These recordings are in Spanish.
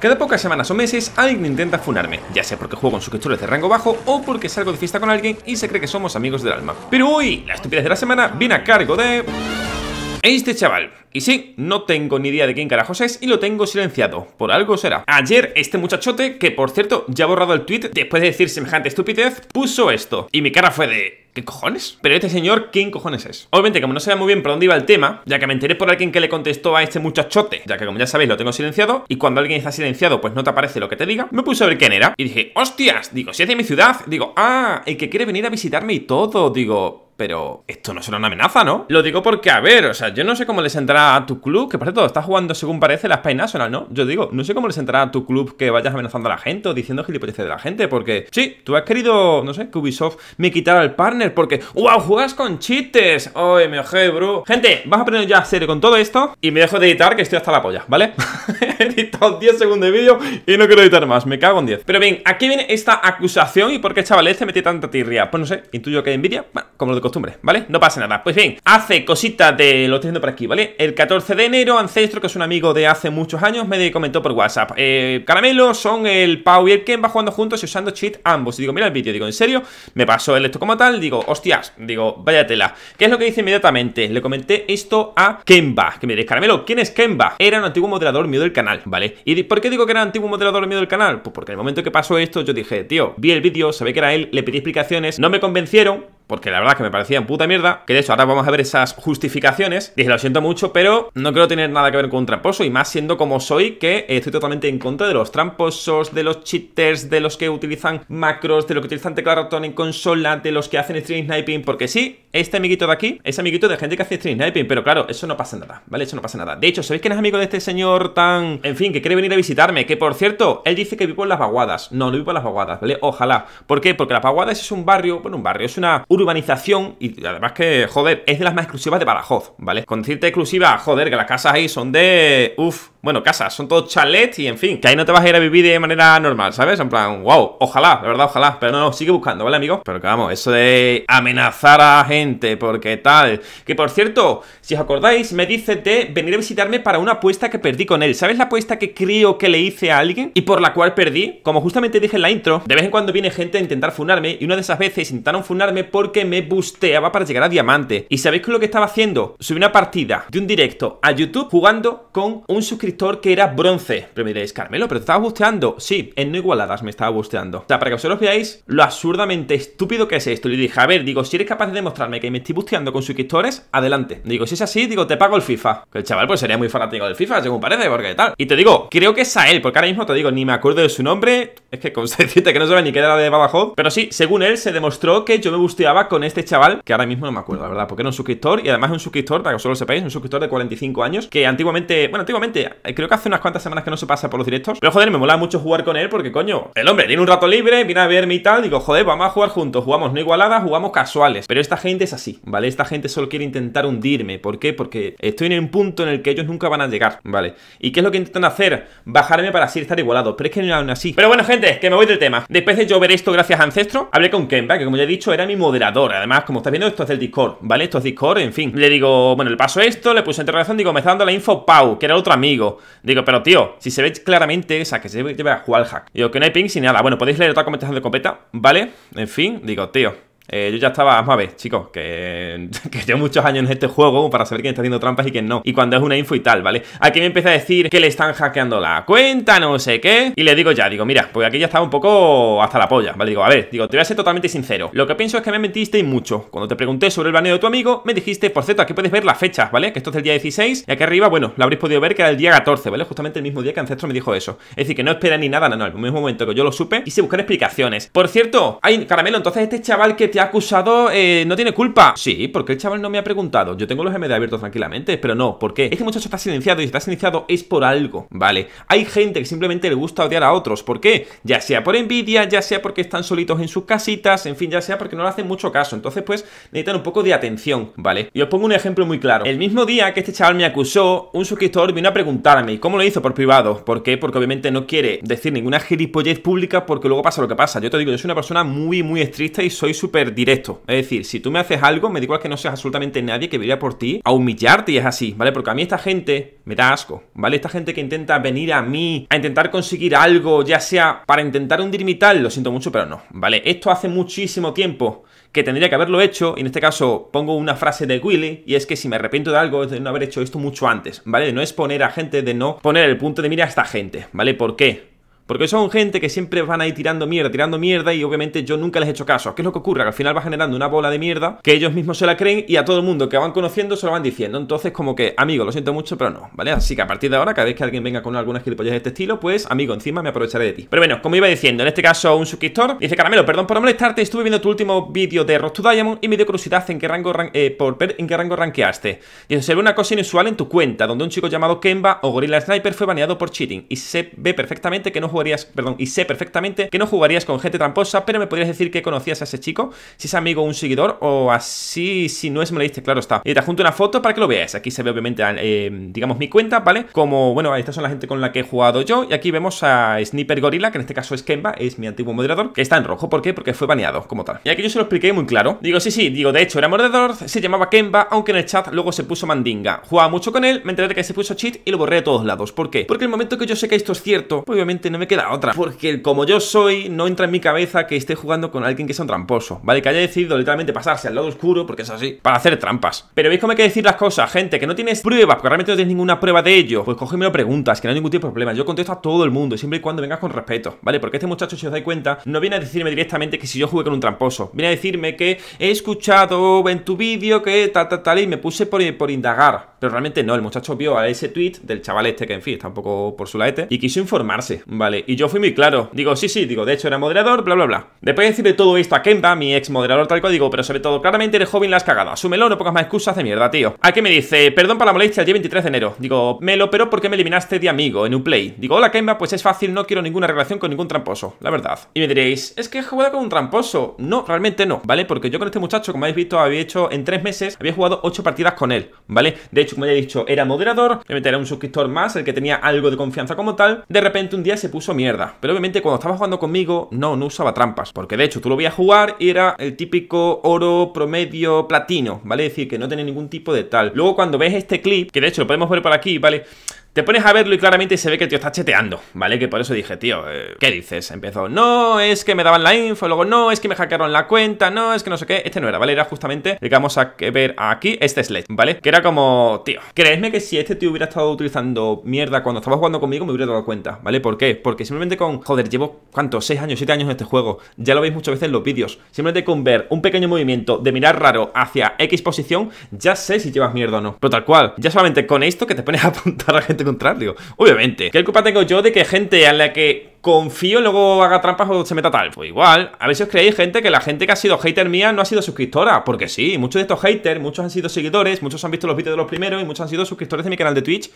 Cada pocas semanas o meses alguien intenta funarme, ya sea porque juego con sus de rango bajo o porque salgo de fiesta con alguien y se cree que somos amigos del alma. Pero hoy, la estupidez de la semana viene a cargo de... Este chaval. Y sí, no tengo ni idea de quién carajos es y lo tengo silenciado. Por algo será. Ayer, este muchachote, que por cierto ya ha borrado el tweet después de decir semejante estupidez, puso esto. Y mi cara fue de... ¿Qué cojones? Pero este señor, ¿quién cojones es? Obviamente, como no sabía muy bien por dónde iba el tema, ya que me enteré por alguien que le contestó a este muchachote, ya que como ya sabéis lo tengo silenciado, y cuando alguien está silenciado pues no te aparece lo que te diga, me puse a ver quién era, y dije, hostias, digo, si es de mi ciudad, digo, ah, el que quiere venir a visitarme y todo, digo, pero esto no será una amenaza, ¿no? Lo digo porque, a ver, o sea, yo no sé cómo les entrará a tu club, que por cierto, estás jugando según parece la Spy National, ¿no? Yo digo, no sé cómo les entrará a tu club que vayas amenazando a la gente o diciendo gilipolleces de la gente, porque sí, tú has querido, no sé, que Ubisoft me quitara el partner porque ¡Wow! ¡Juegas con me OMG, bro Gente, vas a aprender ya serio con todo esto Y me dejo de editar que estoy hasta la polla, ¿vale? He editado 10 segundos de vídeo y no quiero editar más, me cago en 10 Pero bien, aquí viene esta acusación y por qué chaval este metí tanta tirria Pues no sé, intuyo que hay envidia, bueno, como lo de costumbre, ¿vale? No pasa nada, pues bien, hace cosita de... lo estoy viendo por aquí, ¿vale? El 14 de enero, Ancestro, que es un amigo de hace muchos años, me comentó por WhatsApp eh, Caramelo, son el Pau y el Ken va jugando juntos y usando cheat ambos Y digo, mira el vídeo, digo, ¿en serio? Me pasó el esto como tal, digo, hostias, digo, váyatela ¿Qué es lo que hice inmediatamente? Le comenté esto a Kemba, que me diréis, caramelo, ¿quién es Kemba? Era un antiguo moderador mío del canal, ¿vale? ¿Y por qué digo que era un antiguo moderador mío del canal? Pues porque en el momento que pasó esto yo dije, tío, vi el vídeo, sabía que era él, le pedí explicaciones, no me convencieron, porque la verdad es que me parecían puta mierda, que de hecho ahora vamos a ver esas justificaciones, dije, lo siento mucho, pero no quiero tener nada que ver con un tramposo, y más siendo como soy, que estoy totalmente en contra de los tramposos, de los cheaters, de los que utilizan macros, de los que utilizan teclado ratón en consola, de los que hacen stream sniping, porque sí, este amiguito de aquí es amiguito de gente que hace stream sniping, pero claro, eso no pasa nada, ¿vale? Eso no pasa nada. De hecho, ¿sabéis quién es amigo de este señor tan... en fin, que quiere venir a visitarme? Que por cierto, él dice que vivo en las vaguadas. No, no vivo en las vaguadas, ¿vale? Ojalá. ¿Por qué? Porque las vaguadas es un barrio, bueno, un barrio, es una urbanización, y además que, joder, es de las más exclusivas de Badajoz, ¿vale? Con decirte exclusiva, joder, que las casas ahí son de... uff bueno, casas, son todos chalets y en fin, que ahí no te vas a ir a vivir de manera normal, ¿sabes? En plan, wow, ojalá, la verdad, ojalá. Pero no, sigue buscando, ¿vale, amigo? Pero que vamos, eso de amenazar a gente porque tal. Que por cierto, si os acordáis, me dice de venir a visitarme para una apuesta que perdí con él. ¿Sabes la apuesta que creo que le hice a alguien y por la cual perdí? Como justamente dije en la intro, de vez en cuando viene gente a intentar funarme y una de esas veces intentaron funarme porque me busteaba para llegar a diamante. ¿Y sabéis qué es lo que estaba haciendo? Subí una partida de un directo a YouTube jugando con un suscriptor que era bronce. Pero me Carmelo, ¿pero te estaba busteando? Sí, en no igualadas me estaba busteando. O sea, para que vosotros veáis lo absurdamente estúpido que es esto. Le dije, a ver, digo, si eres capaz de demostrarme que me estoy busteando con suscriptores, adelante. Digo, si es así, digo, te pago el FIFA. Que el chaval pues sería muy fanático del FIFA, según parece, porque tal. Y te digo, creo que es a él, porque ahora mismo te digo, ni me acuerdo de su nombre. Es que con decirte que no sabe ni qué era de Babajo, Pero sí, según él, se demostró que yo me busteaba con este chaval, que ahora mismo no me acuerdo, la verdad, porque era un suscriptor y además es un suscriptor, para que os sepáis, un suscriptor de 45 años, que antiguamente, bueno, antiguamente eh, creo que hace unas cuantas semanas que no se pasa por los directos. Pero joder, me mola mucho jugar con él porque, coño, el hombre tiene un rato libre, viene a verme y tal. Digo, joder, vamos a jugar juntos. Jugamos no igualadas, jugamos casuales. Pero esta gente es así, ¿vale? Esta gente solo quiere intentar hundirme. ¿Por qué? Porque estoy en un punto en el que ellos nunca van a llegar, ¿vale? ¿Y qué es lo que intentan hacer? Bajarme para así estar igualados. Pero es que no aún así. Pero bueno, gente, que me voy del tema. Después de yo ver esto gracias a Ancestro, hablé con Kemba, que como ya he dicho, era mi moderador. Además, como estás viendo, esto es del Discord, ¿vale? Esto es Discord, en fin. Le digo, bueno, le paso esto, le puse interrogación, digo, me está dando la info Pau, que era otro amigo. Digo, pero tío, si se ve claramente esa, que se lleva a hack Digo, que no hay ping ni nada. Bueno, podéis leer otra comentación de completa, ¿vale? En fin, digo, tío. Eh, yo ya estaba, vamos a ver, chicos, que, llevo muchos años en este juego para saber quién está haciendo trampas y quién no. Y cuando es una info y tal, ¿vale? Aquí me empieza a decir que le están hackeando la cuenta, no sé qué. Y le digo ya, digo, mira, pues aquí ya estaba un poco hasta la polla, ¿vale? Digo, a ver, digo, te voy a ser totalmente sincero. Lo que pienso es que me mentiste mucho. Cuando te pregunté sobre el baneo de tu amigo, me dijiste, por cierto, aquí puedes ver las fechas, ¿vale? Que esto es el día 16. Y aquí arriba, bueno, lo habréis podido ver que era el día 14, ¿vale? Justamente el mismo día que Ancestro me dijo eso. Es decir, que no espera ni nada, no, no, el mismo momento que yo lo supe, y se buscar explicaciones. Por cierto, hay caramelo, entonces este chaval que acusado eh, no tiene culpa. Sí, porque el chaval no me ha preguntado. Yo tengo los MD abiertos tranquilamente, pero no. ¿Por qué? Este muchacho está silenciado y si está silenciado es por algo, ¿vale? Hay gente que simplemente le gusta odiar a otros. ¿Por qué? Ya sea por envidia, ya sea porque están solitos en sus casitas, en fin, ya sea porque no le hacen mucho caso. Entonces, pues, necesitan un poco de atención, ¿vale? Y os pongo un ejemplo muy claro. El mismo día que este chaval me acusó, un suscriptor vino a preguntarme cómo lo hizo por privado. ¿Por qué? Porque obviamente no quiere decir ninguna gilipollez pública porque luego pasa lo que pasa. Yo te digo, yo soy una persona muy, muy estricta y soy súper directo. Es decir, si tú me haces algo, me digo igual que no seas absolutamente nadie que viviría por ti a humillarte y es así, ¿vale? Porque a mí esta gente me da asco, ¿vale? Esta gente que intenta venir a mí a intentar conseguir algo, ya sea para intentar hundir mi tal, lo siento mucho, pero no, ¿vale? Esto hace muchísimo tiempo que tendría que haberlo hecho, y en este caso pongo una frase de Willy, y es que si me arrepiento de algo es de no haber hecho esto mucho antes, ¿vale? De no exponer a gente, de no poner el punto de mira a esta gente, ¿vale? ¿Por qué? Porque son gente que siempre van ahí tirando mierda, tirando mierda y obviamente yo nunca les he hecho caso. ¿Qué es lo que ocurre? Que al final va generando una bola de mierda que ellos mismos se la creen y a todo el mundo que van conociendo se lo van diciendo. Entonces como que, amigo, lo siento mucho, pero no, ¿vale? Así que a partir de ahora, cada vez que alguien venga con alguna gilipollas de este estilo, pues, amigo, encima me aprovecharé de ti. Pero bueno, como iba diciendo, en este caso un suscriptor dice, Caramelo, perdón por molestarte, estuve viendo tu último vídeo de Rock to Diamond y me dio curiosidad en qué rango, eh, por ver en qué rango rankeaste. Y se ve una cosa inusual en tu cuenta, donde un chico llamado Kemba o Gorilla Sniper fue baneado por cheating y se ve perfectamente que no jugó perdón, y sé perfectamente que no jugarías con gente tramposa, pero me podrías decir que conocías a ese chico, si es amigo o un seguidor, o así, si no es, me lo diste, claro está. Y te adjunto una foto para que lo veas. Aquí se ve, obviamente, eh, digamos, mi cuenta, ¿vale? Como, bueno, estas son la gente con la que he jugado yo, y aquí vemos a Sniper Gorilla, que en este caso es Kemba, es mi antiguo moderador, que está en rojo. ¿Por qué? Porque fue baneado, como tal. Y aquí yo se lo expliqué muy claro. Digo, sí, sí, digo, de hecho, era moderador, se llamaba Kemba, aunque en el chat luego se puso mandinga. Jugaba mucho con él, me enteré de que se puso cheat y lo borré de todos lados. ¿Por qué? Porque el momento que yo sé que esto es cierto, pues obviamente no me queda otra. Porque como yo soy, no entra en mi cabeza que esté jugando con alguien que sea un tramposo, ¿vale? Que haya decidido literalmente pasarse al lado oscuro, porque es así, para hacer trampas. Pero veis cómo hay que decir las cosas, gente, que no tienes pruebas, porque realmente no tienes ninguna prueba de ello. Pues cógeme lo preguntas, que no hay ningún tipo de problema. Yo contesto a todo el mundo, siempre y cuando vengas con respeto, ¿vale? Porque este muchacho, si os dais cuenta, no viene a decirme directamente que si yo jugué con un tramposo. Viene a decirme que he escuchado en tu vídeo que tal, tal, tal, y me puse por, por indagar. Pero realmente no, el muchacho vio a ese tweet del chaval este que, en fin, está un poco por su laete y quiso informarse, ¿vale? Y yo fui muy claro. Digo, sí, sí, digo, de hecho era moderador, bla, bla, bla. Después de decirle todo esto a Kemba, mi ex moderador tal cual, digo, pero sobre todo, claramente eres joven la has cagado. Asúmelo, no pongas más excusas de mierda, tío. Aquí me dice? Perdón para la molestia el día 23 de enero. Digo, me lo por qué me eliminaste de amigo en un play, Digo, hola Kemba, pues es fácil, no quiero ninguna relación con ningún tramposo, la verdad. Y me diréis, es que he jugado con un tramposo. No, realmente no, ¿vale? Porque yo con este muchacho, como habéis visto, había hecho en tres meses, había jugado ocho partidas con él, ¿vale? De como ya he dicho, era moderador, obviamente era un suscriptor más, el que tenía algo de confianza como tal, de repente un día se puso mierda. Pero obviamente cuando estaba jugando conmigo, no, no usaba trampas, porque de hecho tú lo veías jugar y era el típico oro promedio platino, ¿vale? Es decir, que no tenía ningún tipo de tal. Luego cuando ves este clip, que de hecho lo podemos ver por aquí, ¿vale? Te pones a verlo y claramente se ve que el tío está cheteando, ¿vale? Que por eso dije, tío, eh, ¿qué dices? Empezó, no, es que me daban la info, luego no, es que me hackearon la cuenta, no, es que no sé qué. Este no era, ¿vale? Era justamente el que vamos a ver aquí, este Sledge, ¿vale? Que era como, tío, creedme que si este tío hubiera estado utilizando mierda cuando estaba jugando conmigo me hubiera dado cuenta, ¿vale? ¿Por qué? Porque simplemente con, joder, llevo, ¿cuántos? 6 años, 7 años en este juego. Ya lo veis muchas veces en los vídeos. Simplemente con ver un pequeño movimiento de mirar raro hacia X posición, ya sé si llevas mierda o no. Pero tal cual, ya solamente con esto que te pones a apuntar a gente digo, Obviamente. ¿Qué culpa tengo yo de que gente a la que confío luego haga trampas o se meta tal? Pues igual. A ver si os creéis, gente, que la gente que ha sido hater mía no ha sido suscriptora. Porque sí, muchos de estos haters, muchos han sido seguidores, muchos han visto los vídeos de los primeros y muchos han sido suscriptores de mi canal de Twitch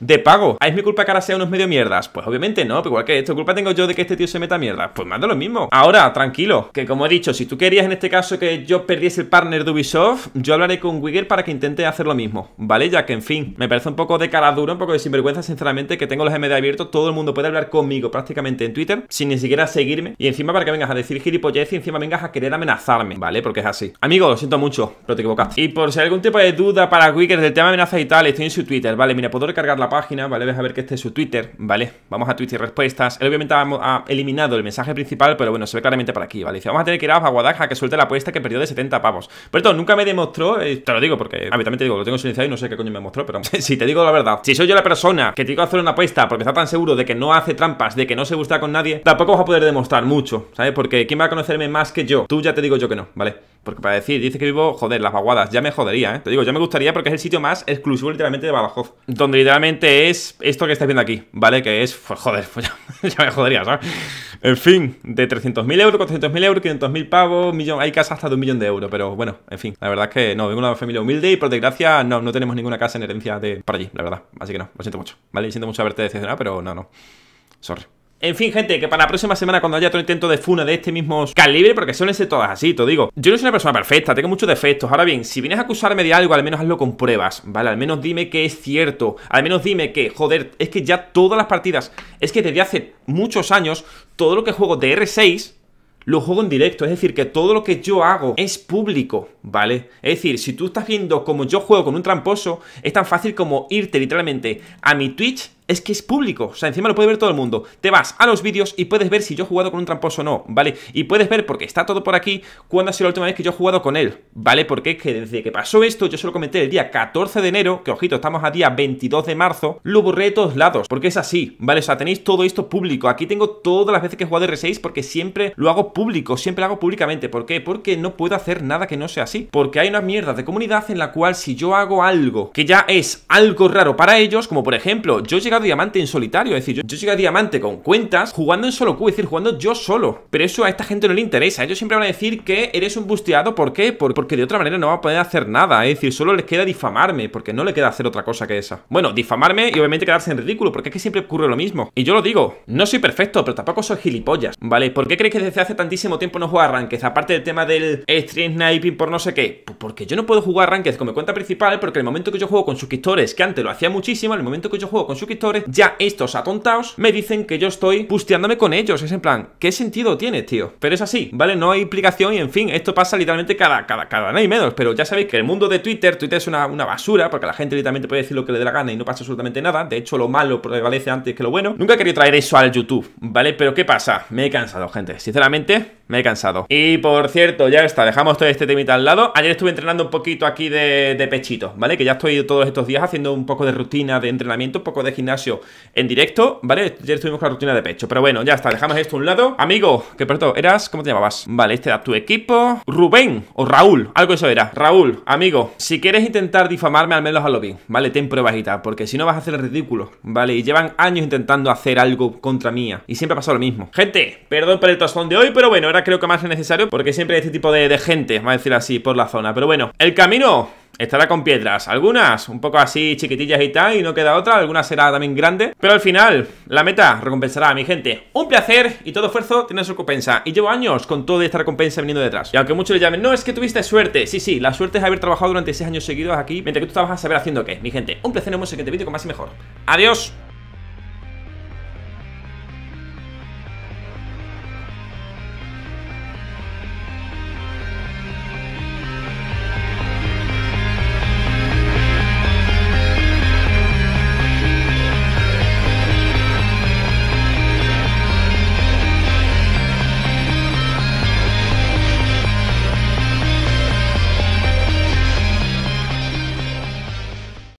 de pago. ¿Es mi culpa que ahora sea unos medio mierdas? Pues obviamente no, pero igual que esto, culpa tengo yo de que este tío se meta mierda. Pues más lo mismo. Ahora, tranquilo, que como he dicho, si tú querías en este caso que yo perdiese el partner de Ubisoft, yo hablaré con Wigger para que intente hacer lo mismo, ¿vale? Ya que, en fin, me parece un poco de cara dura, un poco de sinvergüenza, sinceramente, que tengo los MD abiertos, todo el mundo puede hablar conmigo prácticamente en Twitter, sin ni siquiera seguirme, y encima para que vengas a decir gilipollez y encima vengas a querer amenazarme, ¿vale? Porque es así. Amigo, lo siento mucho, pero te equivocas. Y por si hay algún tipo de duda para Wigger del tema amenaza amenazas y tal, estoy en su Twitter, ¿vale? Mira, puedo recargar la página, ¿vale? Ves a ver que este es su Twitter, ¿vale? Vamos a Twitter respuestas. Él obviamente ha, eliminado el mensaje principal, pero bueno, se ve claramente por aquí, ¿vale? Dice, vamos a tener que ir a Guadalajara que suelte la apuesta que perdió de 70 pavos. Pero esto nunca me demostró, eh, te lo digo porque te digo, lo tengo silenciado y no sé qué coño me mostró, pero si te digo la verdad, si soy yo la persona que tengo que hacer una apuesta porque está tan seguro de que no hace trampas, de que no se gusta con nadie, tampoco vas a poder demostrar mucho, ¿sabes? Porque ¿quién va a conocerme más que yo? Tú ya te digo yo que no, ¿vale? Porque para decir, dice que vivo, joder, las vaguadas, ya me jodería, ¿eh? Te digo, ya me gustaría porque es el sitio más exclusivo literalmente de Badajoz. Donde literalmente es esto que estáis viendo aquí, ¿vale? Que es, pues, joder, pues ya, me jodería, ¿sabes? En fin, de 300.000 euros, 400.000 euros, 500.000 pavos, millón, hay casas hasta de un millón de euros, pero bueno, en fin, la verdad es que no, vengo de una familia humilde y por desgracia no, no tenemos ninguna casa en herencia de para allí, la verdad. Así que no, lo siento mucho, ¿vale? Y Siento mucho haberte decepcionado, pero no, no. Sorry. En fin, gente, que para la próxima semana, cuando haya otro intento de funa de este mismo calibre, porque suelen ser todas así, te digo. Yo no soy una persona perfecta, tengo muchos defectos. Ahora bien, si vienes a acusarme de algo, al menos hazlo con pruebas, ¿vale? Al menos dime que es cierto. Al menos dime que, joder, es que ya todas las partidas, es que desde hace muchos años, todo lo que juego de R6, lo juego en directo, es decir, que todo lo que yo hago es público, ¿vale? Es decir, si tú estás viendo como yo juego con un tramposo, es tan fácil como irte literalmente a mi Twitch es que es público. O sea, encima lo puede ver todo el mundo. Te vas a los vídeos y puedes ver si yo he jugado con un tramposo o no, ¿vale? Y puedes ver, porque está todo por aquí, cuándo ha sido la última vez que yo he jugado con él, ¿vale? Porque es que desde que pasó esto, yo se lo comenté el día 14 de enero, que ojito, estamos a día 22 de marzo, lo borré de todos lados, porque es así, ¿vale? O sea, tenéis todo esto público. Aquí tengo todas las veces que he jugado R6 porque siempre lo hago público, siempre lo hago públicamente. ¿Por qué? Porque no puedo hacer nada que no sea así. Porque hay una mierda de comunidad en la cual si yo hago algo que ya es algo raro para ellos, como por ejemplo, yo he llegado diamante en solitario, es decir, yo, yo a diamante con cuentas jugando en solo Q, es decir, jugando yo solo. Pero eso a esta gente no le interesa, ellos siempre van a decir que eres un busteado, ¿por qué? porque de otra manera no va a poder hacer nada, es decir, solo les queda difamarme, porque no le queda hacer otra cosa que esa. Bueno, difamarme y obviamente quedarse en ridículo, porque es que siempre ocurre lo mismo. Y yo lo digo, no soy perfecto, pero tampoco soy gilipollas, ¿vale? ¿Por qué crees que desde hace tantísimo tiempo no juego a Ranked? Aparte del tema del stream sniping por no sé qué. Pues porque yo no puedo jugar Ranked con mi cuenta principal, porque el momento que yo juego con suscriptores, que antes lo hacía muchísimo, el momento que yo juego con suscriptores, ya estos atontados me dicen que yo estoy pusteándome con ellos. Es en plan, ¿qué sentido tiene, tío? Pero es así, ¿vale? No hay implicación y en fin, esto pasa literalmente cada, cada, cada nada y menos. Pero ya sabéis que el mundo de Twitter, Twitter es una, una basura, porque la gente literalmente puede decir lo que le dé la gana y no pasa absolutamente nada. De hecho, lo malo prevalece antes que lo bueno. Nunca he querido traer eso al YouTube, ¿vale? Pero ¿qué pasa? Me he cansado, gente. Sinceramente, me he cansado. Y por cierto, ya está, dejamos todo este temita al lado. Ayer estuve entrenando un poquito aquí de, pechito, ¿vale? Que ya estoy todos estos días haciendo un poco de rutina de entrenamiento, un poco de gimnasio en directo, ¿vale? Ayer estuvimos con la rutina de pecho, pero bueno, ya está, dejamos esto a un lado. Amigo, que perdón, eras, ¿cómo te llamabas? Vale, este da tu equipo. Rubén o Raúl, algo eso era. Raúl, amigo, si quieres intentar difamarme, al menos hazlo bien, ¿vale? Ten pruebas y tal, porque si no vas a hacer el ridículo, ¿vale? Y llevan años intentando hacer algo contra mía, y siempre ha pasado lo mismo. Gente, perdón por el tostón de hoy, pero bueno, era creo que más es necesario porque siempre hay este tipo de, gente, vamos a decir así, por la zona. Pero bueno, el camino estará con piedras. Algunas un poco así chiquitillas y tal, y no queda otra. Algunas será también grande. Pero al final, la meta recompensará a mi gente. Un placer y todo esfuerzo tiene su recompensa. Y llevo años con toda esta recompensa viniendo detrás. Y aunque muchos le llamen, no, es que tuviste suerte. Sí, sí, la suerte es haber trabajado durante 6 años seguidos aquí, mientras que tú estabas a saber haciendo qué, mi gente. Un placer, en el siguiente vídeo con más y mejor. Adiós.